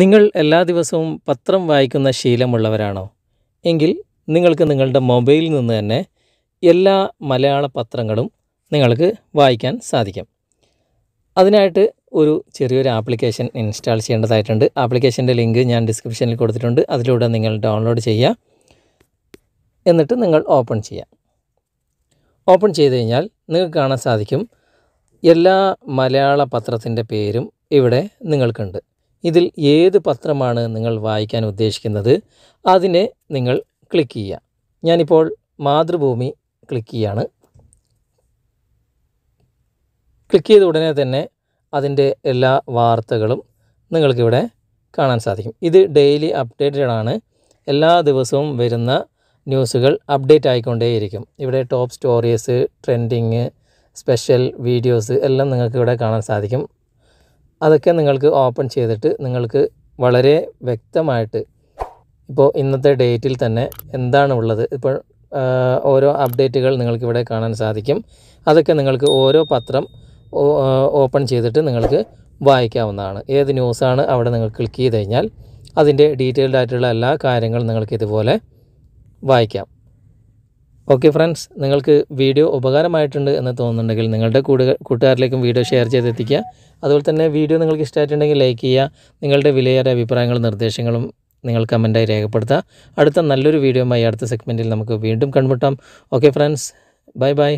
നിങ്ങൾ എല്ലാ ദിവസവും പത്രം വായിക്കുന്ന ശീലമുള്ളവരാണോ എങ്കിൽ നിങ്ങൾക്ക് നിങ്ങളുടെ മൊബൈലിൽ നിന്ന് തന്നെ എല്ലാ മലയാള പത്രങ്ങളും നിങ്ങൾക്ക് വായിക്കാൻ സാധിക്കും അതിനായിട്ട് ഒരു ചെറിയൊരു ആപ്ലിക്കേഷൻ ഇൻസ്റ്റാൾ ചെയ്യേണ്ടതായിട്ടുണ്ട് ആപ്ലിക്കേഷൻ്റെ ലിങ്ക് ഞാൻ ഡിസ്ക്രിപ്ഷനിൽ കൊടുത്തിട്ടുണ്ട് അതിലൂടെ നിങ്ങൾ ഡൗൺലോഡ് ചെയ്യുക എന്നിട്ട് നിങ്ങൾ ഓപ്പൺ ചെയ്യുക ഓപ്പൺ ചെയ്ത് കഴിഞ്ഞാൽ നിങ്ങൾക്ക് കാണാൻ സാധിക്കും എല്ലാ മലയാള പത്രത്തിൻ്റെ പേരും ഇവിടെ നിങ്ങൾക്കുണ്ട് ഇതിൽ ഏത് പത്രമാണ് നിങ്ങൾ വായിക്കാൻ ഉദ്ദേശിക്കുന്നത് അതിനെ നിങ്ങൾ ക്ലിക്ക് ചെയ്യുക ഞാനിപ്പോൾ മാതൃഭൂമി ക്ലിക്ക് ചെയ്യാണ് ക്ലിക്ക് ചെയ്ത ഉടനെ തന്നെ അതിൻ്റെ എല്ലാ വാർത്തകളും നിങ്ങൾക്കിവിടെ കാണാൻ സാധിക്കും ഇത് ഡെയിലി അപ്ഡേറ്റഡ് ആണ് എല്ലാ ദിവസവും വരുന്ന ന്യൂസുകൾ അപ്ഡേറ്റ് ആയിക്കൊണ്ടേയിരിക്കും ഇവിടെ top stories trending special videos എല്ലാം നിങ്ങൾക്ക് ഇവിടെ കാണാൻ സാധിക്കും അതൊക്കെ നിങ്ങൾക്ക് ഓപ്പൺ ചെയ്തിട്ട് നിങ്ങൾക്ക് വളരെ വ്യക്തമായിട്ട് ഇപ്പോൾ ഇന്നത്തെ ഡേറ്റിൽ തന്നെ എന്താണ് ഉള്ളത് ഇപ്പോൾ ഓരോ അപ്ഡേറ്റുകൾ നിങ്ങൾക്കിവിടെ കാണാൻ സാധിക്കും അതൊക്കെ നിങ്ങൾക്ക് ഓരോ പത്രം ഓപ്പൺ ചെയ്തിട്ട് നിങ്ങൾക്ക് വായിക്കാവുന്നതാണ് ഏത് ന്യൂസാണ് അവിടെ നിങ്ങൾ ക്ലിക്ക് ചെയ്ത് കഴിഞ്ഞാൽ അതിൻ്റെ ഡീറ്റെയിൽഡായിട്ടുള്ള ആയിട്ടുള്ള എല്ലാ കാര്യങ്ങളും നിങ്ങൾക്ക് ഇതുപോലെ വായിക്കാം ഓക്കെ ഫ്രണ്ട്സ് നിങ്ങൾക്ക് വീഡിയോ ഉപകാരമായിട്ടുണ്ട് എന്ന് തോന്നുന്നുണ്ടെങ്കിൽ നിങ്ങളുടെ കൂടുക കൂട്ടുകാരിലേക്കും വീഡിയോ ഷെയർ ചെയ്തെത്തിക്കുക അതുപോലെ തന്നെ വീഡിയോ നിങ്ങൾക്ക് ഇഷ്ടമായിട്ടുണ്ടെങ്കിൽ ലൈക്ക് ചെയ്യുക നിങ്ങളുടെ വിലയേറെ അഭിപ്രായങ്ങളും നിർദ്ദേശങ്ങളും നിങ്ങൾ കമൻറ്റായി രേഖപ്പെടുത്തുക അടുത്ത നല്ലൊരു വീഡിയോയുമായി അടുത്ത സെഗ്മെൻറ്റിൽ നമുക്ക് വീണ്ടും കണ്ടുമുട്ടാം ഓക്കെ ഫ്രണ്ട്സ് ബൈ ബൈ